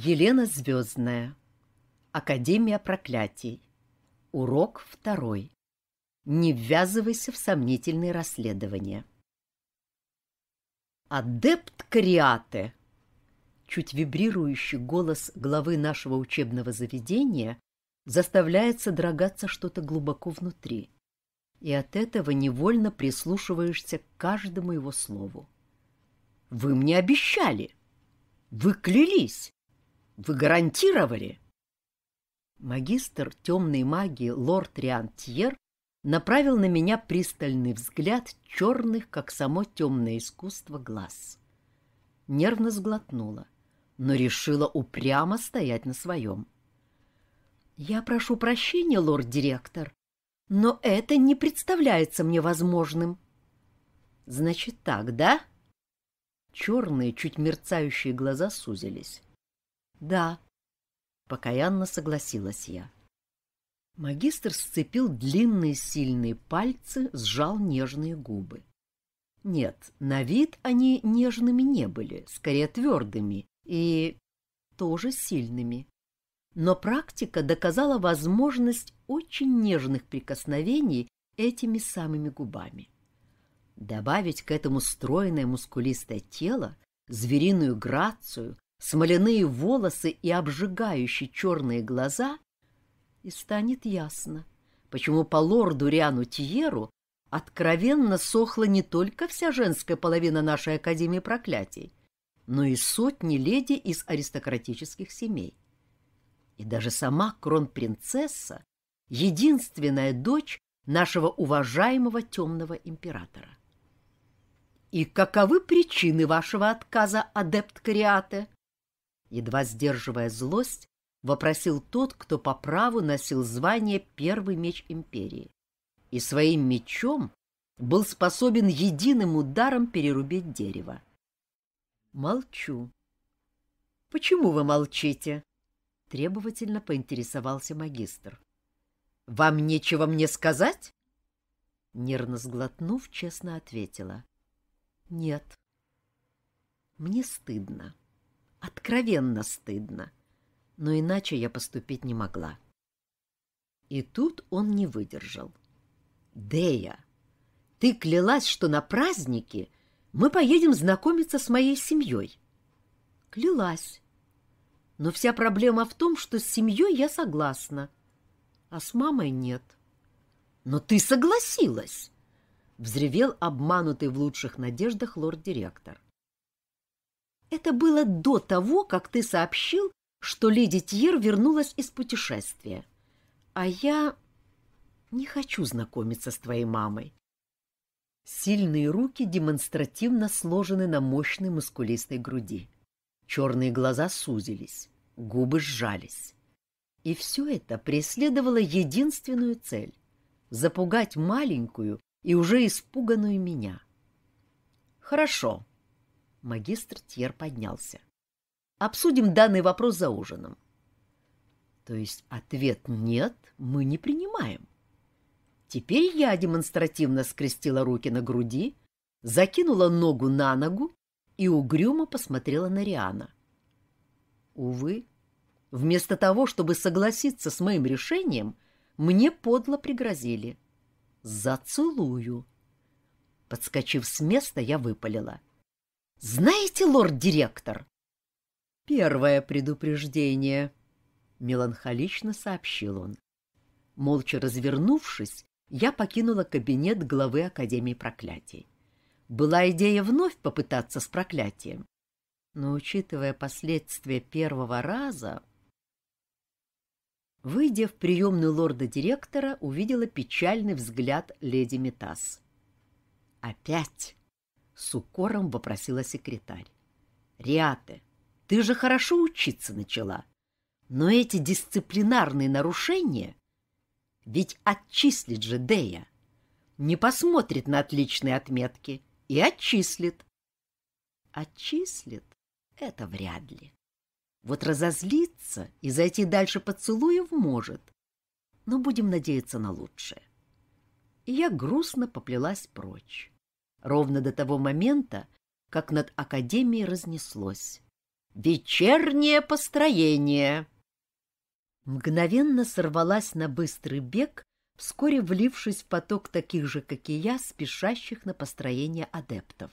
Елена Звездная. Академия проклятий. Урок второй. Не ввязывайся в сомнительные расследования. Адепт Криаты. Чуть вибрирующий голос главы нашего учебного заведения заставляет содрогаться что-то глубоко внутри. И от этого невольно прислушиваешься к каждому его слову. «Вы мне обещали! Вы клялись!» Вы гарантировали? Магистр темной магии лорд Риантьер направил на меня пристальный взгляд черных, как само темное искусство, глаз. Нервно сглотнула, но решила упрямо стоять на своем. «Я прошу прощения, лорд-директор, но это не представляется мне возможным». «Значит так, да?» Черные, чуть мерцающие глаза сузились. «Да», — покаянно согласилась я. Магистр сцепил длинные сильные пальцы, сжал нежные губы. Нет, на вид они нежными не были, скорее твердыми и тоже сильными. Но практика доказала возможность очень нежных прикосновений этими самыми губами. Добавить к этому стройное мускулистое тело, звериную грацию, смоляные волосы и обжигающие черные глаза, и станет ясно, почему по лорду Риану Тьеру откровенно сохла не только вся женская половина нашей Академии проклятий, но и сотни леди из аристократических семей. И даже сама кронпринцесса — единственная дочь нашего уважаемого темного императора. — И каковы причины вашего отказа, адепт Кариате? едва сдерживая злость, вопросил тот, кто по праву носил звание «Первый меч империи» и своим мечом был способен единым ударом перерубить дерево. «Молчу». «Почему вы молчите?» — требовательно поинтересовался магистр. «Вам нечего мне сказать?» Нервно сглотнув, честно ответила. «Нет, мне стыдно». Откровенно стыдно. Но иначе я поступить не могла. И тут он не выдержал. «Дея, ты клялась, что на празднике мы поедем знакомиться с моей семьей?» «Клялась. Но вся проблема в том, что с семьей я согласна, а с мамой нет». «Но ты согласилась!» — взревел обманутый в лучших надеждах лорд-директор. Это было до того, как ты сообщил, что леди Тьер вернулась из путешествия. А я не хочу знакомиться с твоей мамой. Сильные руки демонстративно сложены на мощной мускулистой груди. Черные глаза сузились, губы сжались. И все это преследовало единственную цель — запугать маленькую и уже испуганную меня. «Хорошо», Магистр Тьер поднялся. Обсудим данный вопрос за ужином. То есть ответ «нет» мы не принимаем. Теперь я демонстративно скрестила руки на груди, закинула ногу на ногу и угрюмо посмотрела на Риана. Увы, вместо того, чтобы согласиться с моим решением, мне подло пригрозили. «Зацелую». Подскочив с места, я выпалила. Знаете, лорд-директор? Первое предупреждение, меланхолично сообщил он. Молча развернувшись, я покинула кабинет главы Академии проклятий. Была идея вновь попытаться с проклятием, но учитывая последствия первого раза, Выйдя в приемную лорда-директора, увидела печальный взгляд леди Метас. «Опять!» С укором вопросила секретарь. «Риате, ты же хорошо учиться начала, но эти дисциплинарные нарушения... Ведь отчислит же Дея, не посмотрит на отличные отметки и отчислит». «Отчислит? Это вряд ли. Вот разозлиться и зайти дальше поцелуев может, но будем надеяться на лучшее» и я грустно поплелась прочь ровно до того момента, как над академией разнеслось. «Вечернее построение!» Мгновенно сорвалась на быстрый бег, вскоре влившись в поток таких же, как и я, спешащих на построение адептов.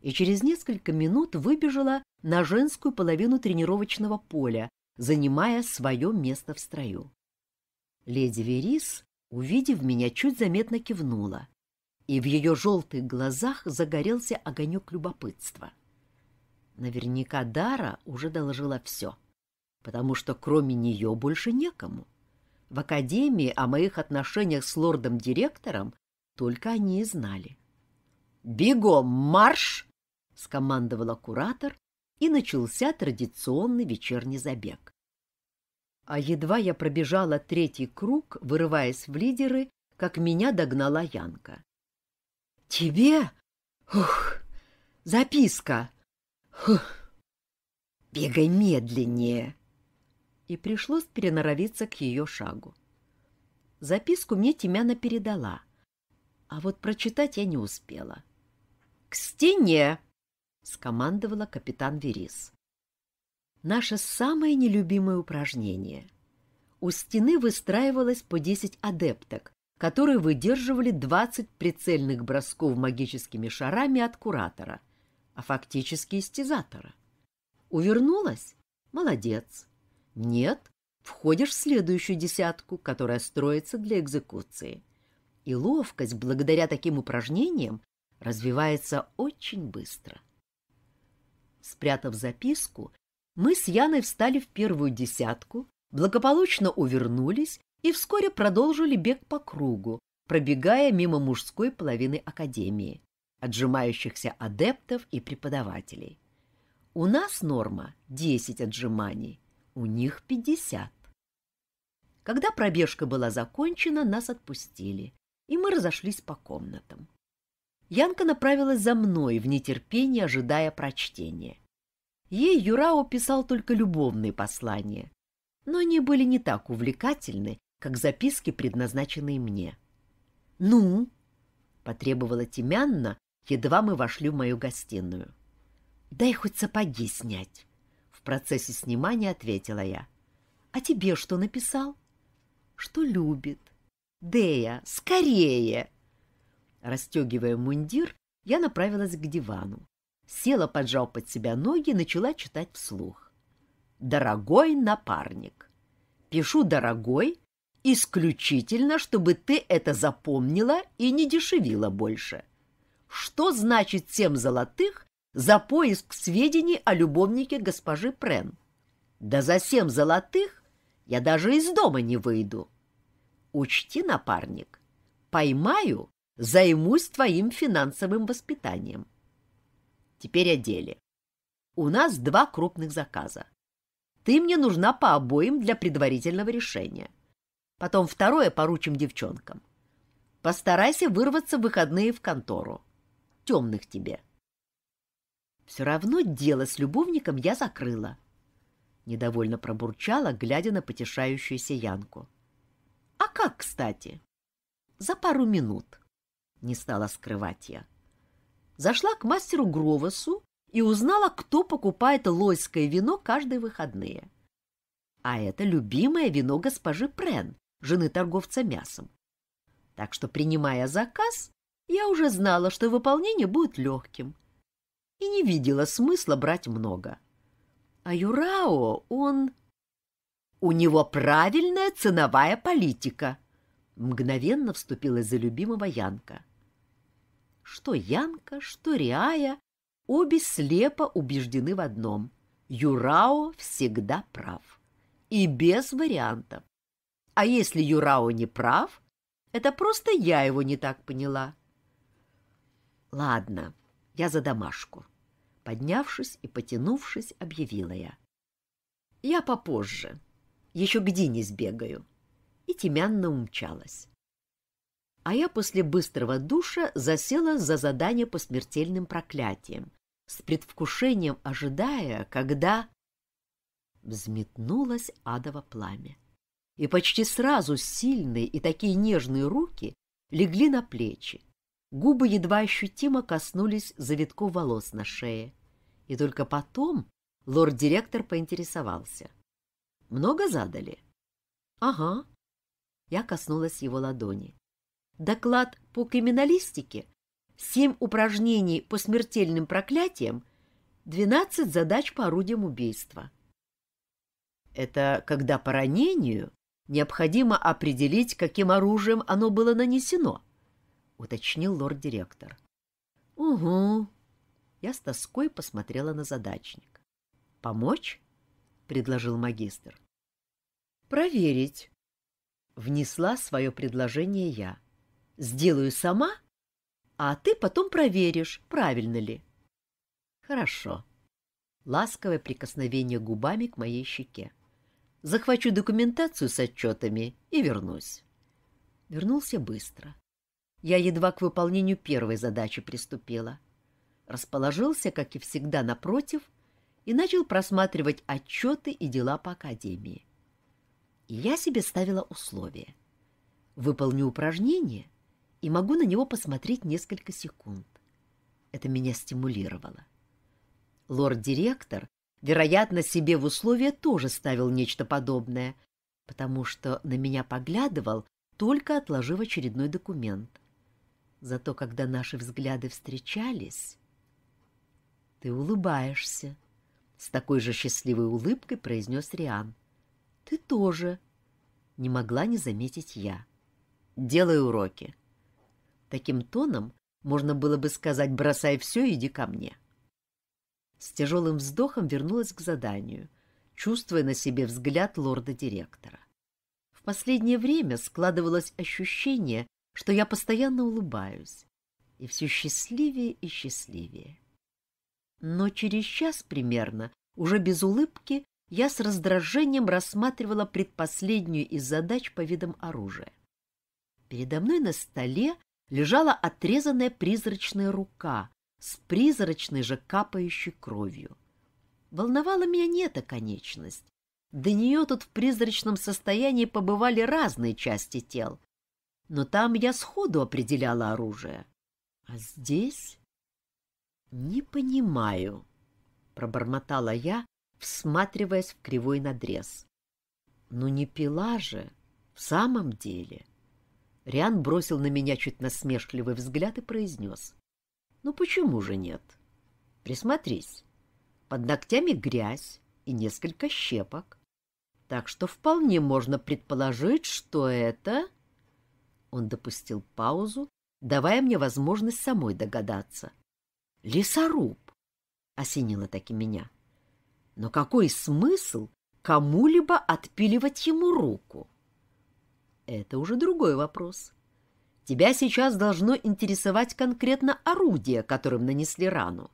И через несколько минут выбежала на женскую половину тренировочного поля, занимая свое место в строю. Леди Верис, увидев меня, чуть заметно кивнула, и в ее желтых глазах загорелся огонек любопытства. Наверняка Дара уже доложила все, потому что кроме нее больше некому. В академии о моих отношениях с лордом-директором только они и знали. «Бегом, марш!» — скомандовала куратор, и начался традиционный вечерний забег. А едва я пробежала третий круг, вырываясь в лидеры, как меня догнала Янка. «Тебе? Ух, записка! Ух, бегай медленнее!» И пришлось переноровиться к ее шагу. Записку мне Тимяна передала, а вот прочитать я не успела. «К стене!» — скомандовала капитан Верис. Наше самое нелюбимое упражнение. У стены выстраивалось по десять адепток, которые выдерживали 20 прицельных бросков магическими шарами от куратора, а фактически истязатора. Увернулась? Молодец. Нет? Входишь в следующую десятку, которая строится для экзекуции. И ловкость, благодаря таким упражнениям, развивается очень быстро. Спрятав записку, мы с Яной встали в первую десятку, благополучно увернулись и вскоре продолжили бег по кругу, пробегая мимо мужской половины академии, отжимающихся адептов и преподавателей. У нас норма 10 отжиманий, у них 50. Когда пробежка была закончена, нас отпустили, и мы разошлись по комнатам. Янка направилась за мной в нетерпении, ожидая прочтения. Ей Юрао писал только любовные послания, но они были не так увлекательны, как записки, предназначенные мне. «Ну?» — потребовала Тимянна, едва мы вошли в мою гостиную. «Дай хоть сапоги снять», — в процессе снимания ответила я. «А тебе что написал?» «Что любит?» «Дея, скорее!» Растегивая мундир, я направилась к дивану. Села, поджав под себя ноги, начала читать вслух. «Дорогой напарник! Пишу «дорогой», Исключительно, чтобы ты это запомнила и не дешевила больше. Что значит семь золотых за поиск сведений о любовнике госпожи Прен? Да за семь золотых я даже из дома не выйду. Учти, напарник, поймаю, займусь твоим финансовым воспитанием. Теперь о деле. У нас два крупных заказа. Ты мне нужна по обоим для предварительного решения. — Потом второе поручим девчонкам. Постарайся вырваться в выходные в контору. Темных тебе. Все равно дело с любовником я закрыла. Недовольно пробурчала, глядя на потешающуюся Янку. А как, кстати? За пару минут. Не стала скрывать я. Зашла к мастеру Гровосу и узнала, кто покупает лойское вино каждые выходные. А это любимое вино госпожи Прен, жены торговца мясом. Так что, принимая заказ, я уже знала, что выполнение будет легким и не видела смысла брать много. А Юрао, он... У него правильная ценовая политика, мгновенно вступила за любимого Янка. Что Янка, что Риая, обе слепо убеждены в одном — Юрао всегда прав. И без вариантов. А если Юрао не прав, это просто я его не так поняла. Ладно, я за домашку. Поднявшись и потянувшись, объявила я. Я попозже. Еще к Дине сбегаю. И Тимянна умчалась. А я после быстрого душа засела за задание по смертельным проклятиям, с предвкушением ожидая, когда... Взметнулось адово пламя и почти сразу сильные и такие нежные руки легли на плечи. Губы едва ощутимо коснулись завитков волос на шее. И только потом лорд-директор поинтересовался. «Много задали?» «Ага». Я коснулась его ладони. «Доклад по криминалистике, семь упражнений по смертельным проклятиям, двенадцать задач по орудиям убийства». «Это когда по ранению?» Необходимо определить, каким оружием оно было нанесено, — уточнил лорд-директор. — Угу. Я с тоской посмотрела на задачник. — Помочь? — предложил магистр. — Проверить. Внесла свое предложение я. — Сделаю сама, а ты потом проверишь, правильно ли. — Хорошо. Ласковое прикосновение губами к моей щеке. — захвачу документацию с отчетами и вернусь. Вернулся быстро. Я едва к выполнению первой задачи приступила. Расположился, как и всегда, напротив и начал просматривать отчеты и дела по академии. И я себе ставила условие. Выполню упражнение и могу на него посмотреть несколько секунд. Это меня стимулировало. Лорд-директор вероятно, себе в условия тоже ставил нечто подобное, потому что на меня поглядывал, только отложив очередной документ. Зато когда наши взгляды встречались... «Ты улыбаешься», — с такой же счастливой улыбкой произнес Риан. «Ты тоже», — не могла не заметить я. «Делай уроки». Таким тоном можно было бы сказать «бросай все, иди ко мне». С тяжелым вздохом вернулась к заданию, чувствуя на себе взгляд лорда-директора. В последнее время складывалось ощущение, что я постоянно улыбаюсь, и все счастливее и счастливее. Но через час примерно, уже без улыбки, я с раздражением рассматривала предпоследнюю из задач по видам оружия. Передо мной на столе лежала отрезанная призрачная рука с призрачной же капающей кровью. Волновала меня не эта конечность. До нее тут в призрачном состоянии побывали разные части тел, но там я сходу определяла оружие. А здесь... «Не понимаю», — пробормотала я, всматриваясь в кривой надрез. «Ну не пила же, в самом деле». Риан бросил на меня чуть насмешливый взгляд и произнес. Ну почему же нет? Присмотрись. Под ногтями грязь и несколько щепок. Так что вполне можно предположить, что это... Он допустил паузу, давая мне возможность самой догадаться. Лесоруб! Осенило таки меня. Но какой смысл кому-либо отпиливать ему руку? Это уже другой вопрос. — Тебя сейчас должно интересовать конкретно орудие, которым нанесли рану.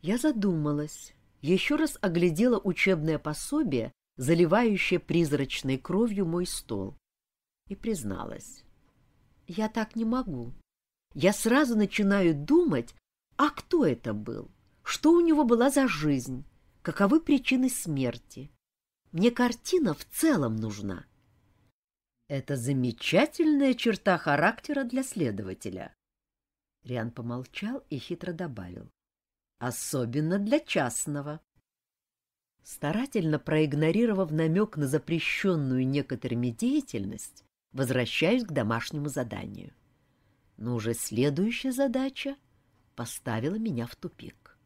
Я задумалась, еще раз оглядела учебное пособие, заливающее призрачной кровью мой стол, и призналась. Я так не могу. Я сразу начинаю думать, а кто это был, что у него была за жизнь, каковы причины смерти. Мне картина в целом нужна. — это замечательная черта характера для следователя. Риан помолчал и хитро добавил. Особенно для частного. Старательно проигнорировав намек на запрещенную некоторыми деятельность, возвращаюсь к домашнему заданию. Но уже следующая задача поставила меня в тупик.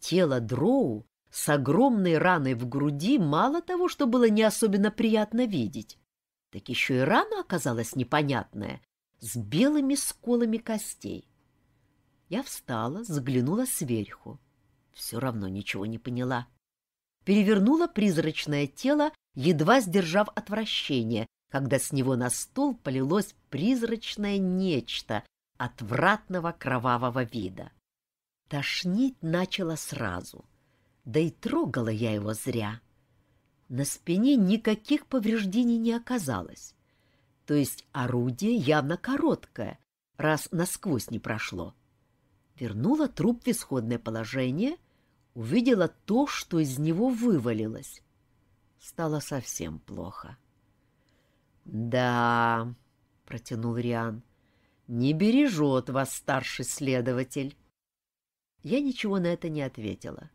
Тело Дроу с огромной раной в груди мало того, что было не особенно приятно видеть, так еще и рана оказалась непонятная, с белыми сколами костей. Я встала, заглянула сверху. Все равно ничего не поняла. Перевернула призрачное тело, едва сдержав отвращение, когда с него на стол полилось призрачное нечто отвратного кровавого вида. Тошнить начало сразу, да и трогала я его зря. — на спине никаких повреждений не оказалось. То есть орудие явно короткое, раз насквозь не прошло. Вернула труп в исходное положение, увидела то, что из него вывалилось. Стало совсем плохо. «Да», — протянул Риан, — «не бережет вас старший следователь». Я ничего на это не ответила.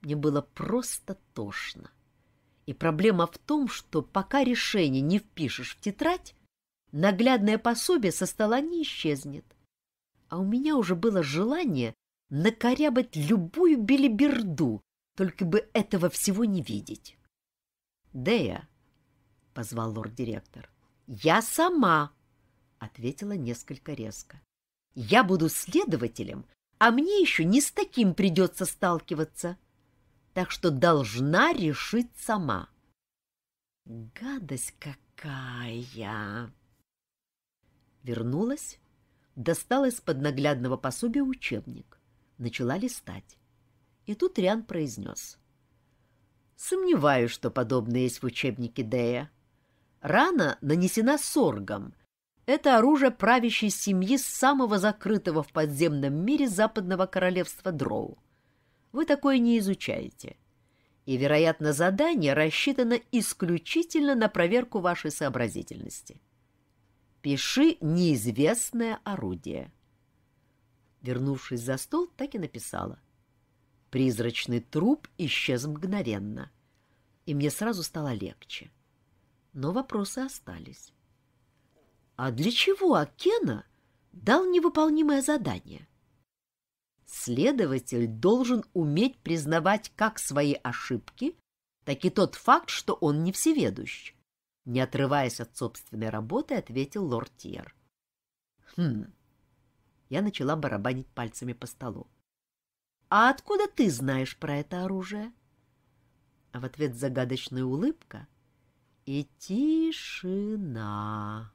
Мне было просто тошно. И проблема в том, что пока решение не впишешь в тетрадь, наглядное пособие со стола не исчезнет. А у меня уже было желание накорябать любую белиберду, только бы этого всего не видеть. — Дея, — позвал лорд-директор, — я сама, — ответила несколько резко. — Я буду следователем, а мне еще не с таким придется сталкиваться. — так что должна решить сама. Гадость какая! Вернулась, достала из-под наглядного пособия учебник, начала листать. И тут Риан произнес. Сомневаюсь, что подобное есть в учебнике Дея. Рана нанесена соргом. Это оружие правящей семьи самого закрытого в подземном мире западного королевства Дроу. Вы такое не изучаете. И, вероятно, задание рассчитано исключительно на проверку вашей сообразительности. Пиши неизвестное орудие. Вернувшись за стол, так и написала. Призрачный труп исчез мгновенно, и мне сразу стало легче. Но вопросы остались. А для чего Акена дал невыполнимое задание? Следователь должен уметь признавать как свои ошибки, так и тот факт, что он не всеведущ. Не отрываясь от собственной работы, ответил лорд Тьер. Хм. Я начала барабанить пальцами по столу. А откуда ты знаешь про это оружие? А в ответ загадочная улыбка и тишина.